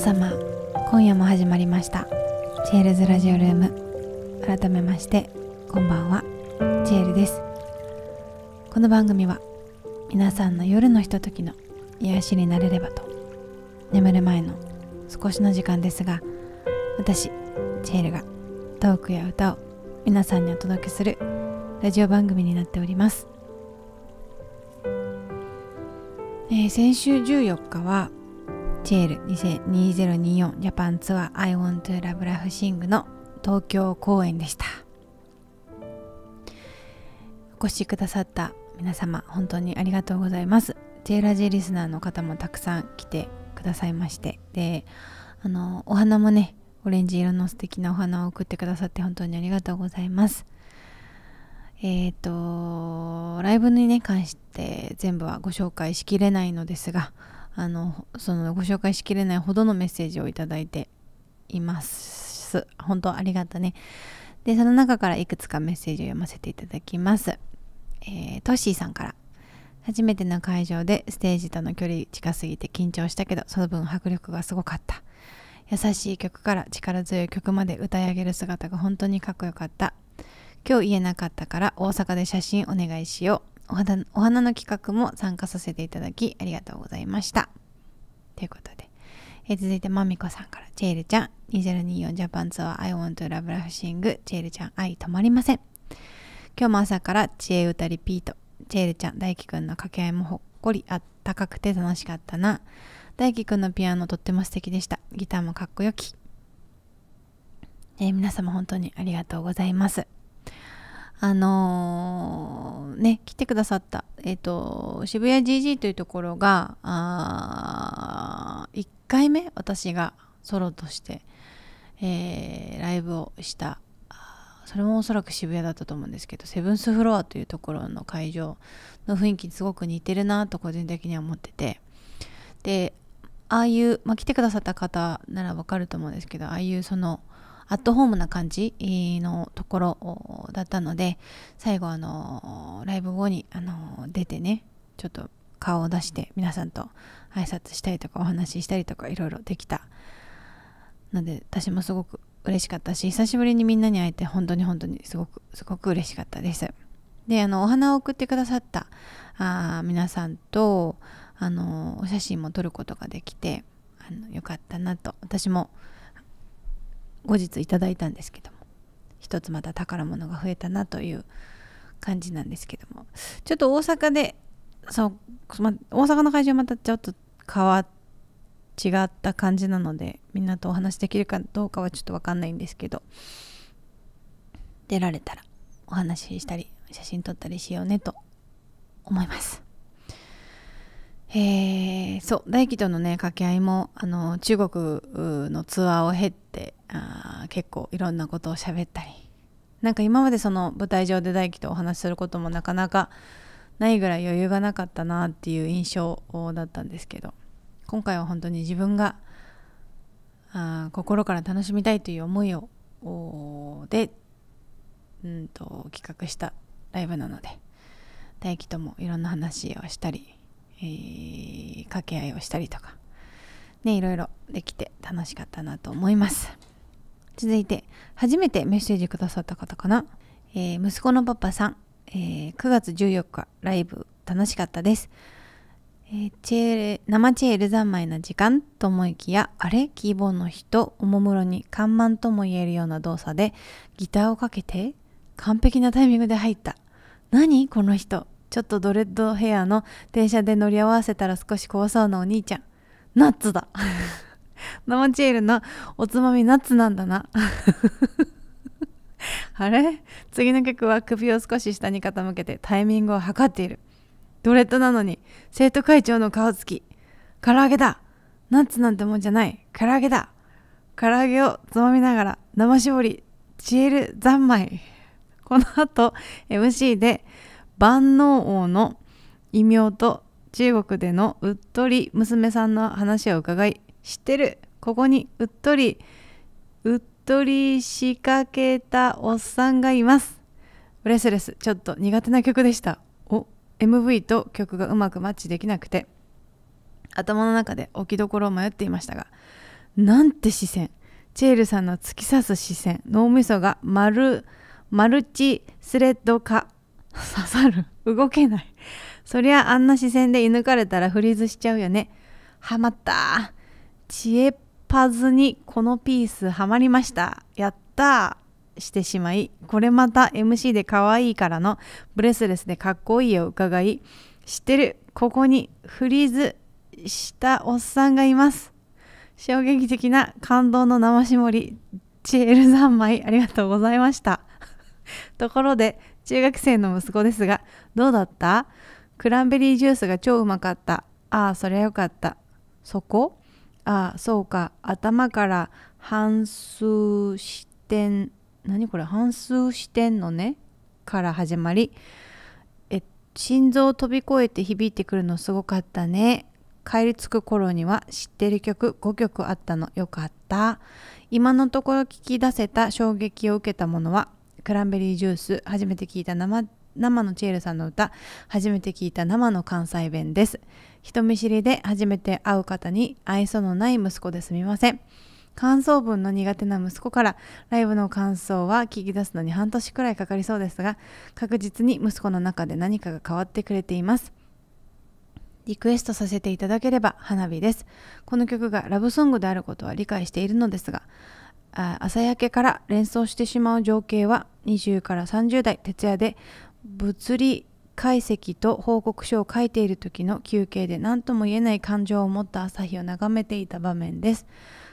様今夜も始まりましたチエルズラジオルーム改めましてこんばんはチエルですこの番組は皆さんの夜のひとときの癒しになれればと眠る前の少しの時間ですが私チエルがトークや歌を皆さんにお届けするラジオ番組になっております、えー、先週14日はチェール2024ジャパンツアー I want to love l o v e sing の東京公演でしたお越しくださった皆様本当にありがとうございますチェーラジリスナーの方もたくさん来てくださいましてであのお花もねオレンジ色の素敵なお花を送ってくださって本当にありがとうございますえっ、ー、とライブにね関して全部はご紹介しきれないのですがあのそのご紹介しきれないほどのメッセージをいただいています本当ありがとねでその中からいくつかメッセージを読ませていただきますえー、トッシーさんから初めての会場でステージとの距離近すぎて緊張したけどその分迫力がすごかった優しい曲から力強い曲まで歌い上げる姿が本当にかっこよかった今日言えなかったから大阪で写真お願いしよう。お花お花の企画も参加させていただきありがとうございましたということで、えー、続いてまみこさんからチェールちゃん2024ジャパンツアー I want to love life sing チェールちゃん愛止まりません今日も朝から知恵歌リピートチェールちゃん大輝くんの掛け合いもほっこりあったかくて楽しかったな大輝くんのピアノとっても素敵でしたギターもかっこよき、えー、皆様本当にありがとうございますあのー、ね、来てくださった、えっ、ー、と、渋谷 GG というところが、あ1回目、私がソロとして、えー、ライブをした、それもおそらく渋谷だったと思うんですけど、セブンスフロアというところの会場の雰囲気にすごく似てるなと個人的には思ってて、で、ああいう、まあ、来てくださった方ならわかると思うんですけど、ああいうその、アットホームな感じのところだったので最後あのライブ後にあの出てねちょっと顔を出して皆さんと挨拶したりとかお話ししたりとかいろいろできたので私もすごく嬉しかったし久しぶりにみんなに会えて本当に本当にすごくすごく嬉しかったですであのお花を送ってくださったあ皆さんとあのお写真も撮ることができてあのよかったなと私も後日いただいたんですけども一つまた宝物が増えたなという感じなんですけどもちょっと大阪でそう、ま、大阪の会場またちょっと変わっ違った感じなのでみんなとお話できるかどうかはちょっと分かんないんですけど出られたらお話ししたり写真撮ったりしようねと思います。えー、そう大輝とのね掛け合いもあの中国のツアーを経ってあ結構いろんなことを喋ったりなんか今までその舞台上で大輝とお話しすることもなかなかないぐらい余裕がなかったなっていう印象だったんですけど今回は本当に自分があ心から楽しみたいという思いをで、うんと企画したライブなので大輝ともいろんな話をしたりえー、掛け合いをしたりとかねいろいろできて楽しかったなと思います続いて初めてメッセージくださった方かな、えー、息子のパパさん、えー、9月14日ライブ楽しかったです、えー、チェー生チェール三昧な時間と思いきやあれキーボーの人おもむろに看板とも言えるような動作でギターをかけて完璧なタイミングで入った何この人ちょっとドレッドヘアの電車で乗り合わせたら少し怖そうなお兄ちゃん。ナッツだ 生チールのおつまみナッツなんだな あれ次の曲は首を少し下に傾けてタイミングを測っている。ドレッドなのに生徒会長の顔つき。唐揚げだナッツなんてもんじゃない。唐揚げだ唐揚げをつまみながら生絞り、チール三昧。この後 MC で万能王の異名と中国でのうっとり娘さんの話を伺い知ってるここにうっとりうっとり仕掛けたおっさんがいますブレスレスちょっと苦手な曲でしたお MV と曲がうまくマッチできなくて頭の中で置きどころを迷っていましたがなんて視線チェールさんの突き刺す視線脳みそがマルマルチスレッド化 刺さる動けないそりゃあんな視線で射抜かれたらフリーズしちゃうよねはまった知恵パズにこのピースはまりましたやったしてしまいこれまた MC で可愛いからのブレスレスでかっこいいを伺い知ってるここにフリーズしたおっさんがいます衝撃的な感動の生絞りチエル三昧ありがとうございましたところで中学生の息子ですが、どうだったクランベリージュースが超うまかった。ああ、そりゃよかった。そこああ、そうか。頭から半数視点、何これ半数視点のね、から始まり、え、心臓を飛び越えて響いてくるのすごかったね。帰り着く頃には知ってる曲5曲あったのよかった。今のところ聞き出せた衝撃を受けたものはクランベリージュース初めて聞いた生生のチエルさんの歌初めて聞いた生の関西弁です人見知りで初めて会う方に愛想のない息子ですみません感想文の苦手な息子からライブの感想は聞き出すのに半年くらいかかりそうですが確実に息子の中で何かが変わってくれていますリクエストさせていただければ花火ですこの曲がラブソングであることは理解しているのですが朝焼けから連想してしまう情景は20から30代徹夜で物理解析と報告書を書いている時の休憩で何とも言えない感情を持った朝日を眺めていた場面です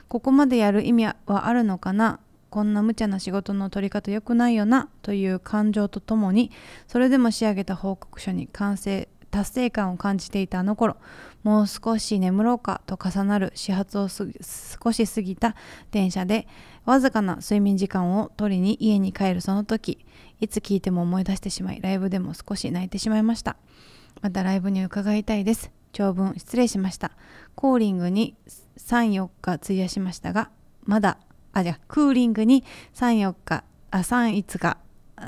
ここまでやる意味はあるのかなこんな無茶な仕事の取り方良くないよなという感情とともにそれでも仕上げた報告書に完成達成感を感じていたあの頃もう少し眠ろうかと重なる始発を少し過ぎた電車でわずかな睡眠時間を取りに家に帰るその時いつ聞いても思い出してしまいライブでも少し泣いてしまいましたまたライブに伺いたいです長文失礼しましたコーリングに34日費やしましたがまだあじゃあクーリングに34日あ35日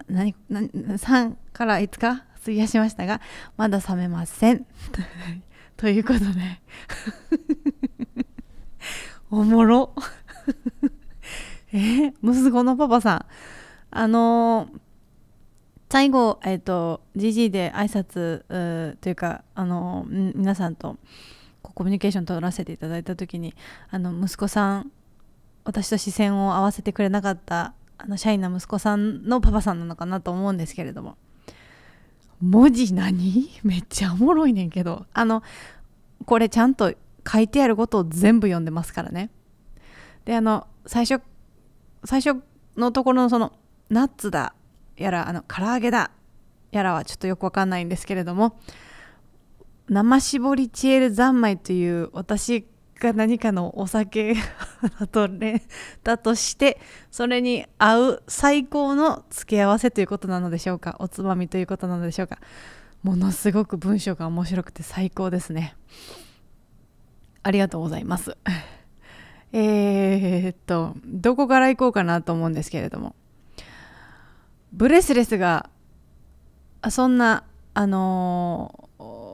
何何3から5日費やしましたがまだ冷めません ということで おもろ え息子のパパさんあのー、最後、えっ、ー、と、GG で挨拶というか、あのー、皆さんとコミュニケーション取らせていただいた時にあの息子さん私と視線を合わせてくれなかったあのシャイな息子さんのパパさんなのかなと思うんですけれども文字何めっちゃおもろいねんけどあのこれちゃんと書いてあることを全部読んでますからねであの最初最初のところのそのナッツだやらあの唐揚げだやらはちょっとよくわかんないんですけれども生搾りチエル三昧という私が何かのお酒 だと、ね、だとしてそれに合う最高の付け合わせということなのでしょうかおつまみということなのでしょうかものすごく文章が面白くて最高ですねありがとうございます えっとどこから行こうかなと思うんですけれどもブレスレスがそんなあのー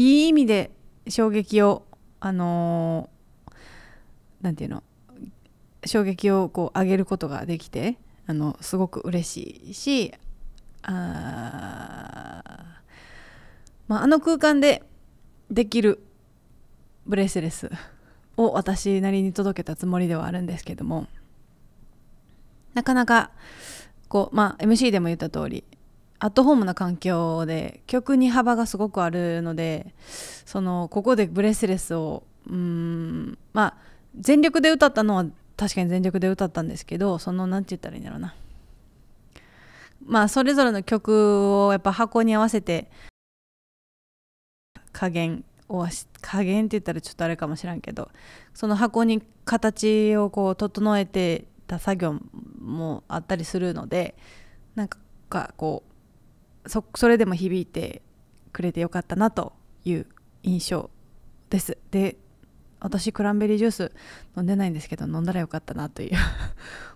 いい意味で衝撃をあの何、て言うの衝撃をこう上げることができてあのすごく嬉しいしあ,、まあ、あの空間でできるブレスレスを私なりに届けたつもりではあるんですけどもなかなかこう、まあ、MC でも言った通りアットホームな環境で曲に幅がすごくあるのでそのここでブレスレスをうんまあ全力で歌ったのは確かに全力で歌ったんですけどその何て言ったらいいんだろうなまあそれぞれの曲をやっぱ箱に合わせて加減を加減って言ったらちょっとあれかもしらんけどその箱に形をこう整えてた作業もあったりするのでなんかこうそそれでも響いてくれてよかったなという印象ですで私クランベリージュース飲んでないんですけど飲んだらよかったなという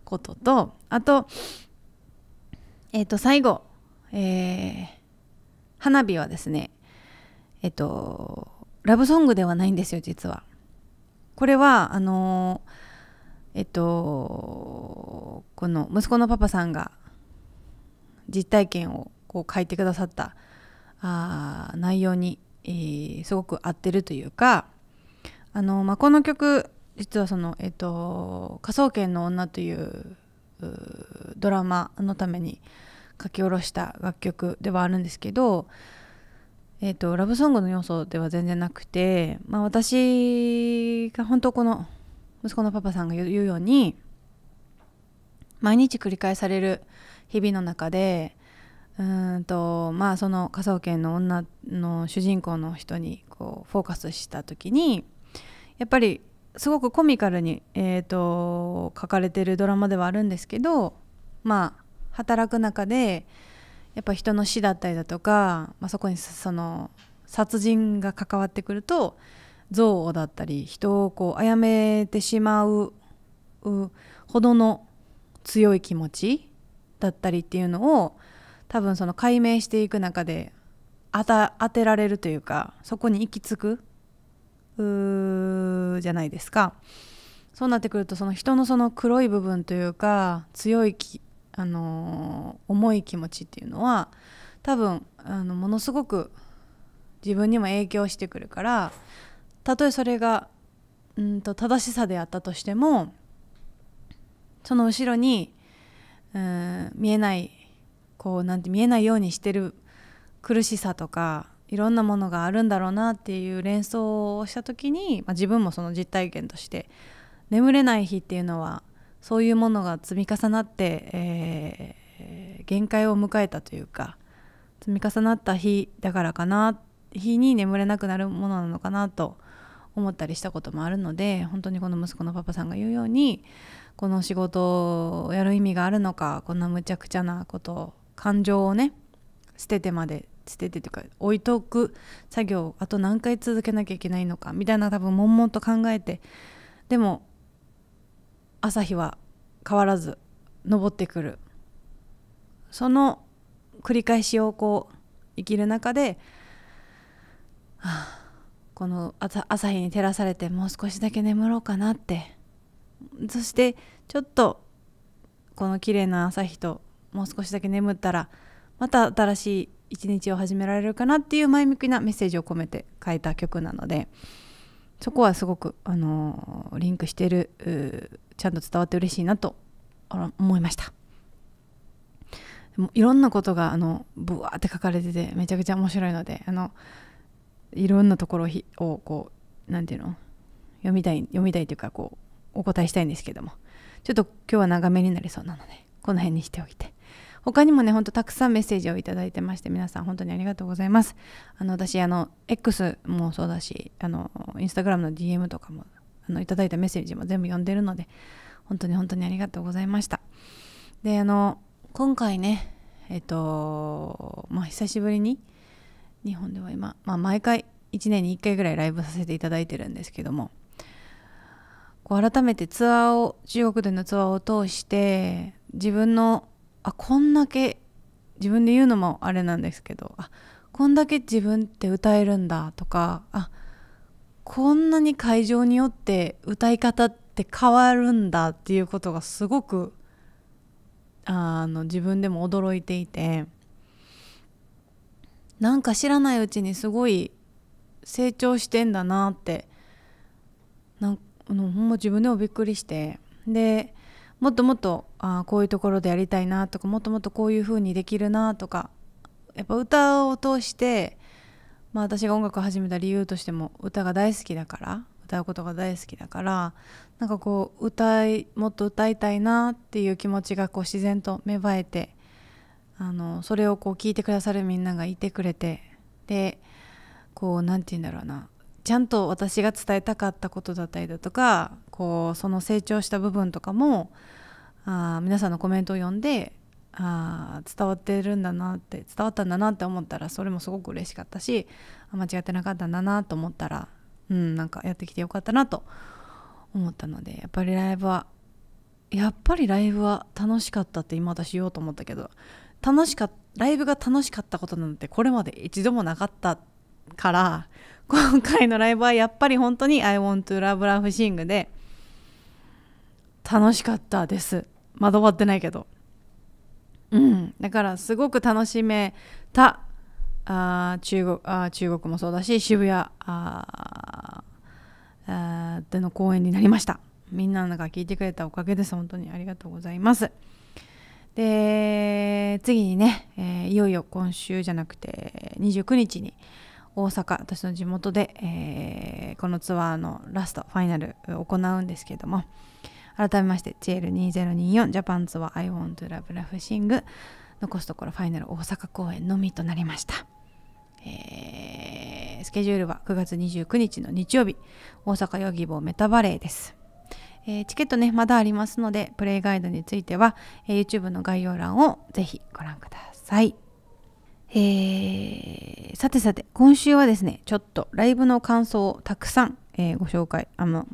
こととあとえっ、ー、と最後、えー、花火はですねえっ、ー、とラブソングではないんですよ実はこれはあのー、えっとこの息子のパパさんが実体験をこう書いてくださったあ内容に、えー、すごく合ってるというかあの、まあ、この曲実はその、えーと「科捜研の女」というドラマのために書き下ろした楽曲ではあるんですけど、えーと、とラブソングの要素では全然なくて、まあ、私が本当この息子のパパさんが言うように毎日繰り返される日々の中でんとまあその科捜研の女の主人公の人にこうフォーカスした時にやっぱりすごくコミカルに、えーと、書かれてるドラマではあるんですけどまあ働く中でやっぱ人の死だったりだとか、まあ、そこにその殺人が関わってくると憎悪だったり人をこう殺めてしまうほどの強い気持ちだったりっていうのを多分その解明していく中で当た当てられるというかそこに行き着くじゃないですかそうなってくるとその人のその黒い部分というか強いき、あのー、重い気持ちっていうのは多分あのものすごく自分にも影響してくるからたとえそれがうんと正しさであったとしてもその後ろにうん見えないこうなんて見えないようにしてる苦しさとかいろんなものがあるんだろうなっていう連想をした時に、まあ、自分もその実体験として眠れない日っていうのはそういうものが積み重なって、えー、限界を迎えたというか積み重なった日だからかな日に眠れなくなるものなのかなと思ったりしたこともあるので本当にこの息子のパパさんが言うようにこの仕事をやる意味があるのかこんなむちゃくちゃなことを感情をね捨ててまで捨ててというか置いとく作業をあと何回続けなきゃいけないのかみたいな多分悶々と考えてでも朝日は変わらず昇ってくるその繰り返しをこう生きる中で、はあ、この朝日に照らされてもう少しだけ眠ろうかなってそしてちょっとこの綺麗な朝日ともう少しだけ眠ったらまた新しい一日を始められるかなっていう前向きなメッセージを込めて書いた曲なのでそこはすごく、あのー、リンクしてるちゃんと伝わって嬉しいなと思いましたいろんなことがあのブワーって書かれててめちゃくちゃ面白いのであのいろんなところをこう何て言うの読みたい読みたいというかこうお答えしたいんですけどもちょっと今日は長めになりそうなのでこの辺にしておいて他にもねほんとたくさんメッセージを頂いてまして皆さん本当にありがとうございますあの私あの X もそうだしあのインスタグラムの DM とかもあのいただいたメッセージも全部読んでるので本当に本当にありがとうございましたであの今回ねえっとまあ久しぶりに日本では今、まあ、毎回1年に1回ぐらいライブさせていただいてるんですけどもこう改めてツアーを中国でのツアーを通して自分のあこんだけ自分で言うのもあれなんですけどあこんだけ自分って歌えるんだとかあこんなに会場によって歌い方って変わるんだっていうことがすごくあの自分でも驚いていてなんか知らないうちにすごい成長してんだなってなんほんま自分でもびっくりしてでもっともっとあこういうところでやりたいなとかもっともっとこういう風にできるなとかやっぱ歌を通して、まあ、私が音楽を始めた理由としても歌が大好きだから歌うことが大好きだからなんかこう歌いもっと歌いたいなっていう気持ちがこう自然と芽生えてあのそれをこう聞いてくださるみんながいてくれてでこう何て言うんだろうなちゃんと私が伝えたかったことだったりだとかこうその成長した部分とかもあ皆さんのコメントを読んであ伝わってるんだなって伝わったんだなって思ったらそれもすごく嬉しかったし間違ってなかったんだなと思ったら、うん、なんかやってきてよかったなと思ったのでやっぱりライブはやっぱりライブは楽しかったって今私言おうと思ったけど楽しかライブが楽しかったことなんてこれまで一度もなかったから今回のライブはやっぱり本当に「I want to love love sing」で楽しかったですまだ終わってないけどうんだからすごく楽しめたあ中国あ中国もそうだし渋谷ああでの公演になりましたみんなが聞いてくれたおかげです本当にありがとうございますで次にね、えー、いよいよ今週じゃなくて29日に大阪私の地元で、えー、このツアーのラストファイナル行うんですけども改めまして JL2024 ジャパンツアー I want to love love sing 残すところファイナル大阪公演のみとなりました、えー、スケジュールは9月29日の日曜日大阪ヨギボーメタバレーですえー、チケットねまだありますのでプレイガイドについては、えー、YouTube の概要欄をぜひご覧ください。えー、さてさて今週はですねちょっとライブの感想をたくさん、えー、ご紹介あの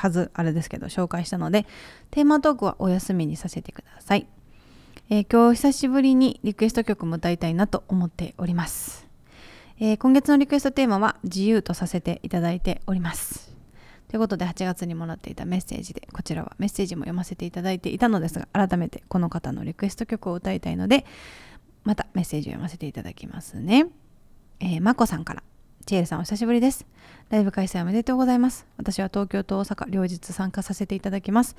数あれですけど紹介したのでテーマトークはお休みにさせてください、えー、今日久しぶりにリクエスト曲も歌いたいなと思っております、えー、今月のリクエストテーマは自由とさせていただいておりますということで8月にもらっていたメッセージでこちらはメッセージも読ませていただいていたのですが改めてこの方のリクエスト曲を歌いたいのでまたメッセージを読ませていただきますね。えー、まこさんからジエルさんお久しぶりです。ライブ開催おめでとうございます。私は東京と大阪両日参加させていただきます。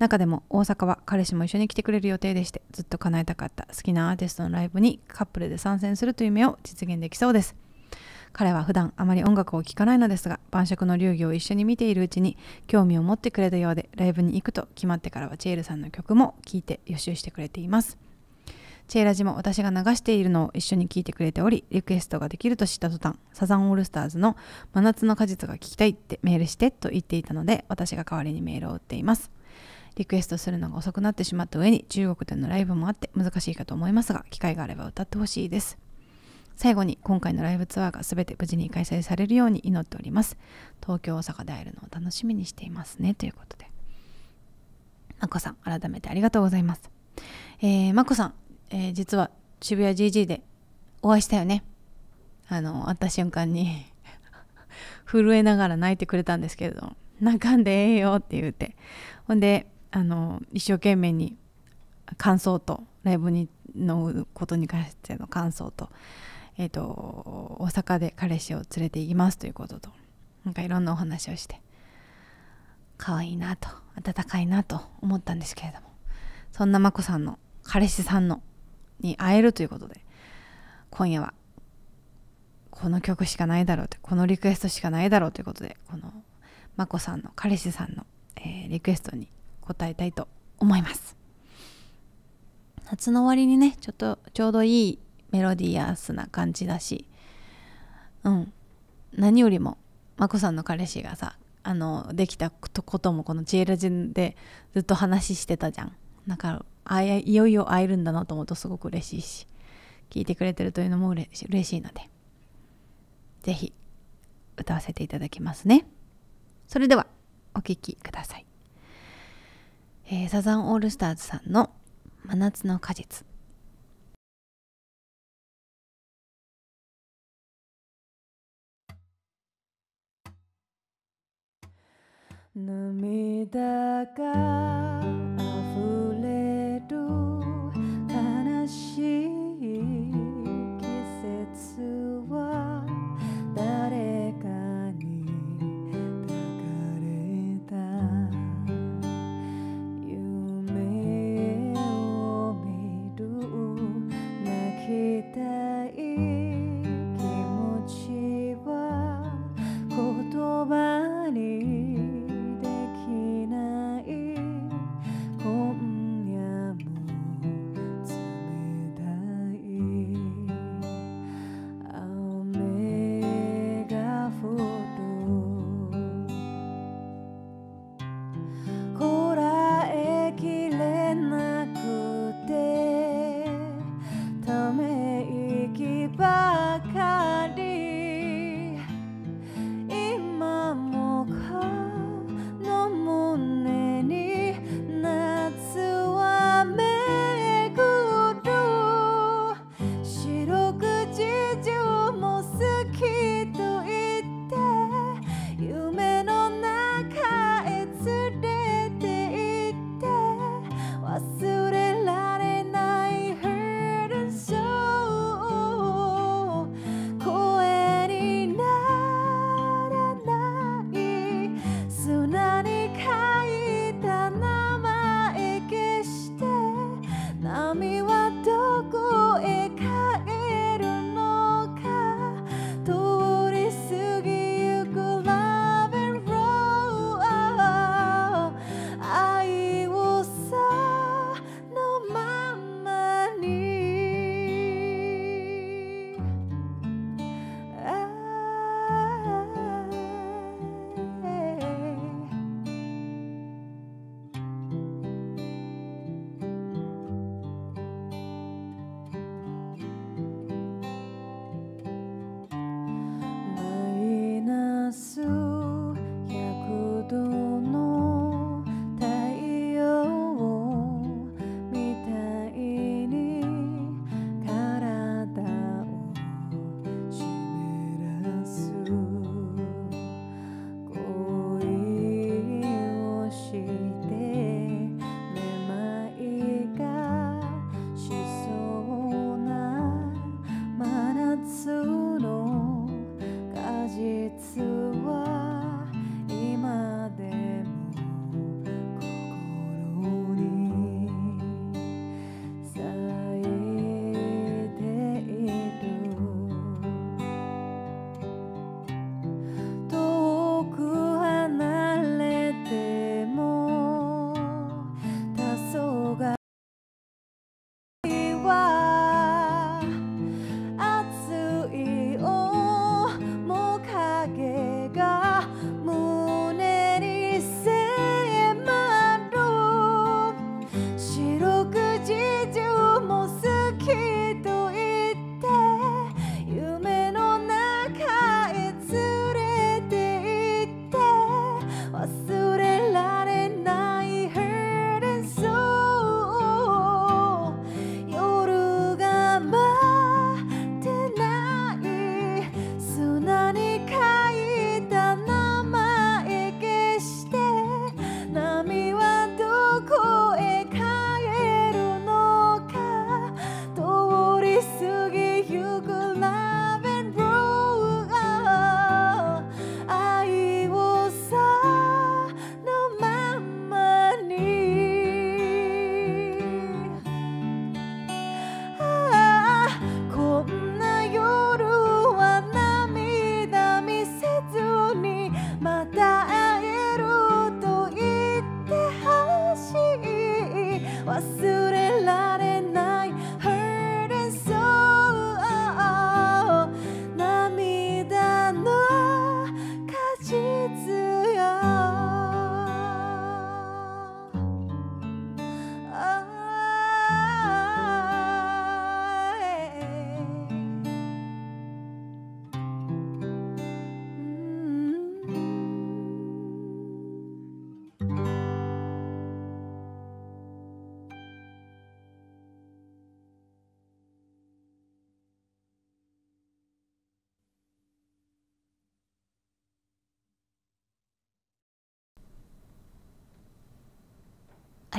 中でも大阪は彼氏も一緒に来てくれる予定でして、ずっと叶えたかった好きなアーティストのライブにカップルで参戦するという夢を実現できそうです。彼は普段あまり音楽を聴かないのですが、晩酌の流儀を一緒に見ているうちに興味を持ってくれたようで、ライブに行くと決まってからはェエルさんの曲も聴いて予習してくれています。チェイラジも私が流しているのを一緒に聞いてくれており、リクエストができると知った途端、サザンオールスターズの真夏の果実が聞きたいってメールしてと言っていたので、私が代わりにメールを打っています。リクエストするのが遅くなってしまった上に中国でのライブもあって難しいかと思いますが、機会があれば歌ってほしいです。最後に今回のライブツアーが全て無事に開催されるように祈っております。東京、大阪で会えるのを楽しみにしていますね。ということで。まこさん、改めてありがとうございます。えー、まこさん、えー、実は渋谷 GG でお会いしたよねあの会った瞬間に 震えながら泣いてくれたんですけれど泣かんでええよって言うてほんであの一生懸命に感想とライブにのことに関しての感想と,、えーと、大阪で彼氏を連れて行きますということとなんかいろんなお話をして可愛いなと温かいなと思ったんですけれどもそんな眞子さんの彼氏さんのに会えるということで今夜はこの曲しかないだろうってこのリクエストしかないだろうということでこの眞子さんの彼氏さんの、えー、リクエストに答えたいと思います夏の終わりにねちょっとちょうどいいメロディアスな感じだしうん何よりも眞子さんの彼氏がさあのできたこともこの「ジエラジ」でずっと話してたじゃんだからあいよいよ会えるんだなと思うとすごく嬉しいし聞いてくれてるというのも嬉し嬉しいので是非歌わせていただきますねそれではお聴きください、えー、サザンオールスターズさんの「真夏の果実」涙が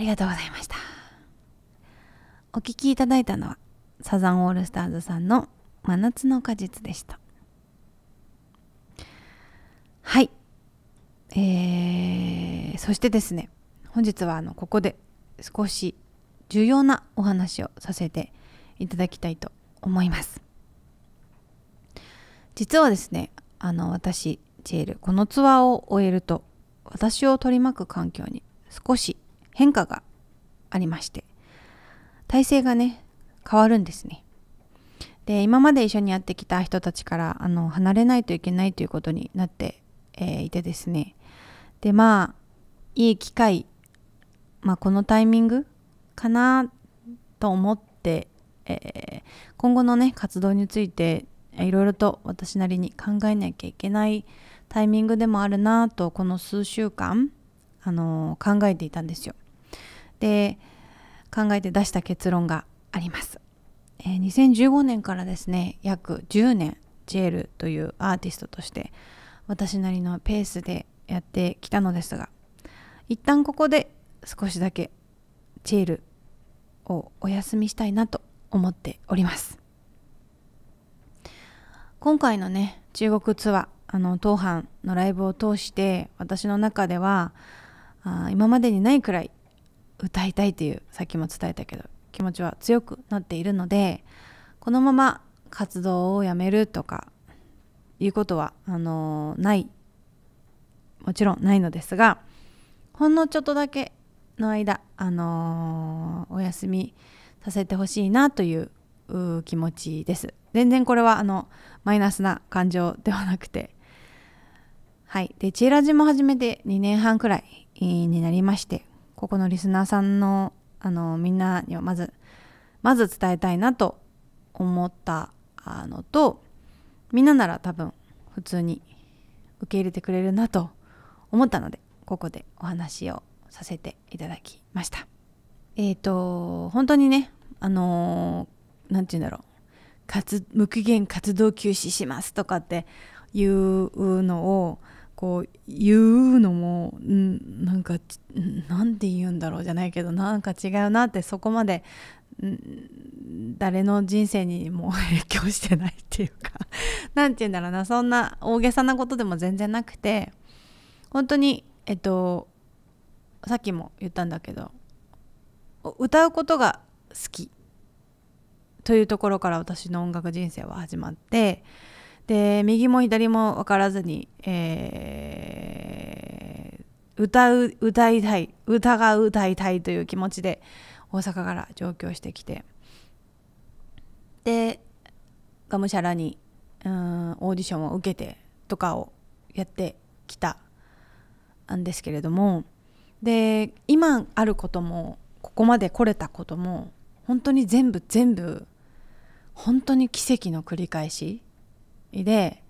りがとうございましたお聴きいただいたのはサザンオールスターズさんの「真夏の果実」でしたはいえー、そしてですね本日はあのここで少し重要なお話をさせていただきたいと思います実はですねあの私ジェールこのツアーを終えると私を取り巻く環境に少し変化がありまして体制がね変わるんですねで今まで一緒にやってきた人たちからあの離れないといけないということになって、えー、いてですねでまあいい機会、まあ、このタイミングかなと思って、えー、今後のね活動についていろいろと私なりに考えなきゃいけないタイミングでもあるなとこの数週間、あのー、考えていたんですよ。で考えて出した結論があります、えー、2015年からですね約10年ジェールというアーティストとして私なりのペースでやってきたのですが一旦ここで少しだけジェールをお休みしたいなと思っております今回のね中国ツアーあの当班のライブを通して私の中ではあ今までにないくらい歌いたいっていうさっきも伝えたけど気持ちは強くなっているのでこのまま活動をやめるとかいうことはあのー、ないもちろんないのですがほんのちょっとだけの間、あのー、お休みさせてほしいなという気持ちです全然これはあのマイナスな感情ではなくてはいでチーラジも始めて2年半くらいになりましてここのリスナーさんのあのみんなにはまずまず伝えたいなと思ったのとみんななら多分普通に受け入れてくれるなと思ったのでここでお話をさせていただきましたえっ、ー、と本当にねあの何、て言うんだろう活無期限活動休止しますとかっていうのをこう言うのもんなんかなんて言うんだろうじゃないけどなんか違うなってそこまで誰の人生にも影響してないっていうか何 て言うんだろうなそんな大げさなことでも全然なくて本当にえっとさっきも言ったんだけど歌うことが好きというところから私の音楽人生は始まってで右も左も分からずに、えー、歌う歌いたい歌が歌いたいという気持ちで大阪から上京してきてでがむしゃらにうんオーディションを受けてとかをやってきたんですけれどもで今あることもここまで来れたことも本当に全部全部本当に奇跡の繰り返しで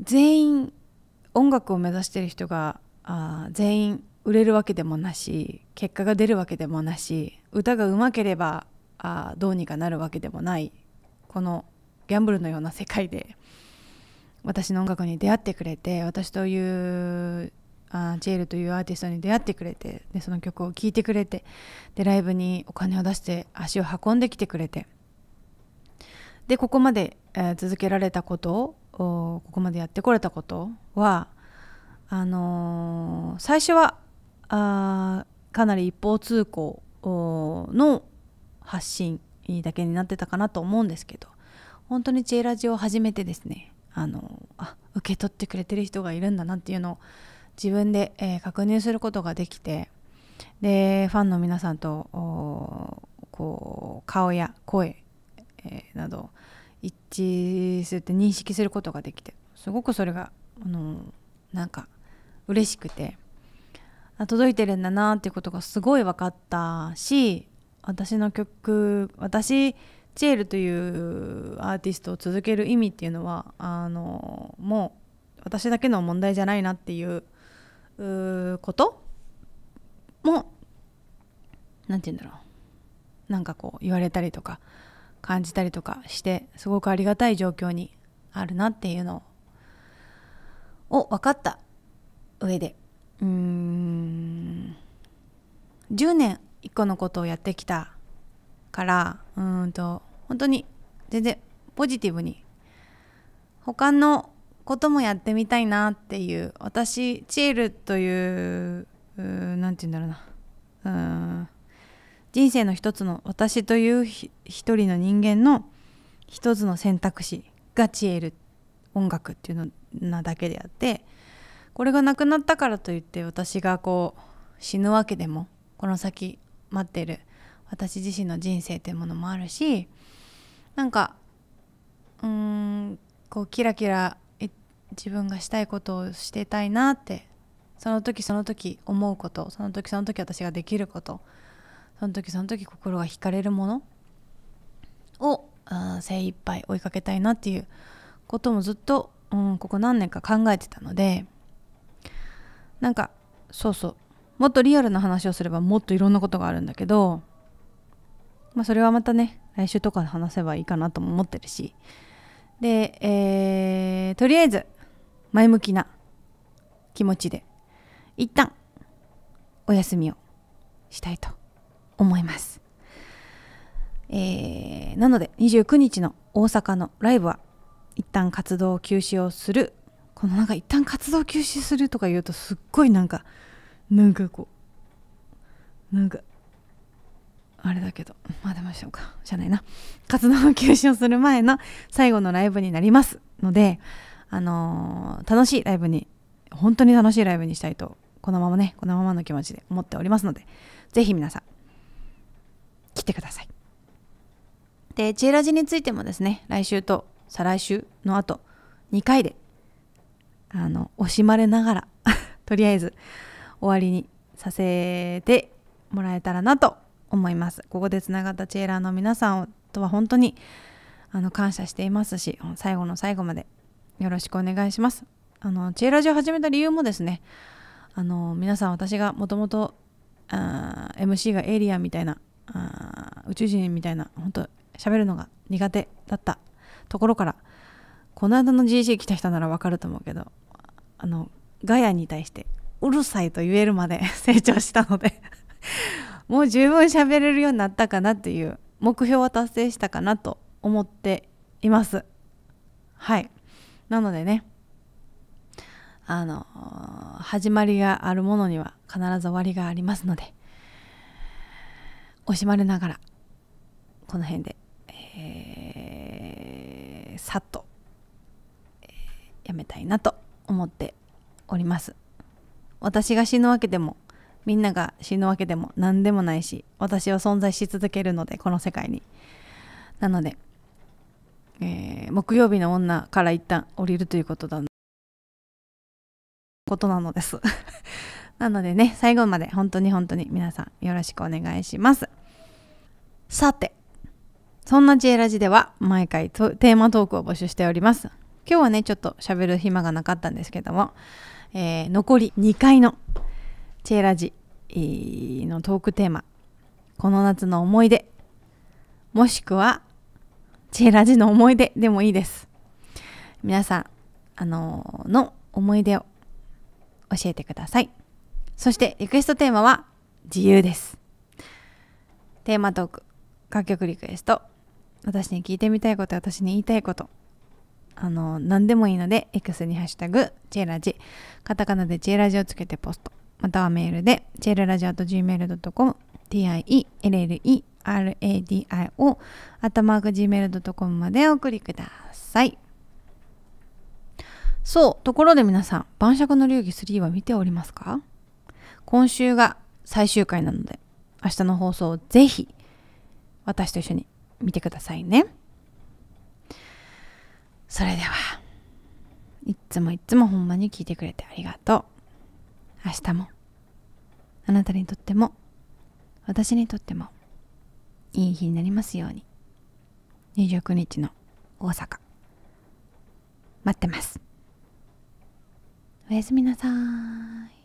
全員音楽を目指してる人があ全員売れるわけでもなし結果が出るわけでもなし歌がうまければあどうにかなるわけでもないこのギャンブルのような世界で私の音楽に出会ってくれて私というあジェールというアーティストに出会ってくれてでその曲を聴いてくれてでライブにお金を出して足を運んできてくれてでここまで、えー、続けられたことここまでやってこれたことはあのー、最初はあかなり一方通行の発信だけになってたかなと思うんですけど本当に知恵ラジオを始めてですねあのあ受け取ってくれてる人がいるんだなっていうのを自分で、えー、確認することができてでファンの皆さんとこう顔や声えー、など一致するって認識することができてすごくそれがあのなんか嬉しくてあ届いてるんだなっていうことがすごい分かったし私の曲私チェールというアーティストを続ける意味っていうのはあのもう私だけの問題じゃないなっていうことも何て言うんだろうなんかこう言われたりとか感じたりとかしてすごくありがたい状況にあるなっていうのを分かった上でうーん10年1個のことをやってきたからうんと本当に全然ポジティブに他のこともやってみたいなっていう私チエルという何て言うんだろうなうん人生の一つの私という一人の人間の一つの選択肢が知える音楽っていうのなだけであってこれがなくなったからといって私がこう死ぬわけでもこの先待ってる私自身の人生っていうものもあるしなんかうーんこうキラキラ自分がしたいことをしてたいなってその時その時思うことその時その時私ができることその時その時心が惹かれるものを精一杯追いかけたいなっていうこともずっと、うん、ここ何年か考えてたのでなんかそうそうもっとリアルな話をすればもっといろんなことがあるんだけど、まあ、それはまたね来週とかで話せばいいかなとも思ってるしで、えー、とりあえず前向きな気持ちで一旦お休みをしたいと思います。えー、なので29日の大阪のライブは一旦活動休止をするこのなんか一旦活動休止するとか言うとすっごいなんかなんかこうなんかあれだけどまあ出ましょうかじゃないな活動休止をする前の最後のライブになりますのであのー、楽しいライブに本当に楽しいライブにしたいとこのままねこのままの気持ちで思っておりますので是非皆さん来てください。で、チェラジについてもですね、来週と再来週の後、2回で、あの、惜しまれながら とりあえず終わりにさせてもらえたらなと思います。ここでつながったチェーラーの皆さんとは本当にあの感謝していますし、最後の最後までよろしくお願いします。あの、チェーラジを始めた理由もですね、あの、皆さん私がもともと MC がエイリアンみたいなあ宇宙人みたいな本当喋るのが苦手だったところからこの間の GC 来た人ならわかると思うけどあのガヤに対してうるさいと言えるまで 成長したのでもう十分喋れるようになったかなっていう目標は達成したかなと思っていますはいなのでねあの始まりがあるものには必ず終わりがありますので惜しまれながらこの辺で、えー、さっと、えー、やめたいなと思っております私が死ぬわけでもみんなが死ぬわけでも何でもないし私は存在し続けるのでこの世界になので、えー、木曜日の女から一旦降りるということだことなのですなのでね、最後まで本当に本当に皆さんよろしくお願いします。さて、そんな J ラジでは毎回テーマトークを募集しております。今日はね、ちょっと喋る暇がなかったんですけども、えー、残り2回の J ラジのトークテーマ、この夏の思い出、もしくは J ラジの思い出でもいいです。皆さん、あのー、の思い出を教えてください。そしてリクエストテーマは自由です。テーマトーク、楽曲リクエスト、私に聞いてみたいこと、私に言いたいこと、あの、何でもいいので、X にハッシュタグ、チェラジ、カタカナでチェラジをつけてポスト、またはメールで、チェララジト .gmail.com、t-i-e-l-l-e-r-a-d-i-o、アタマーク gmail.com までお送りください。そう、ところで皆さん、晩酌の流儀3は見ておりますか今週が最終回なので、明日の放送をぜひ、私と一緒に見てくださいね。それでは、いつもいつもほんまに聞いてくれてありがとう。明日も、あなたにとっても、私にとっても、いい日になりますように。29日の大阪。待ってます。おやすみなさい。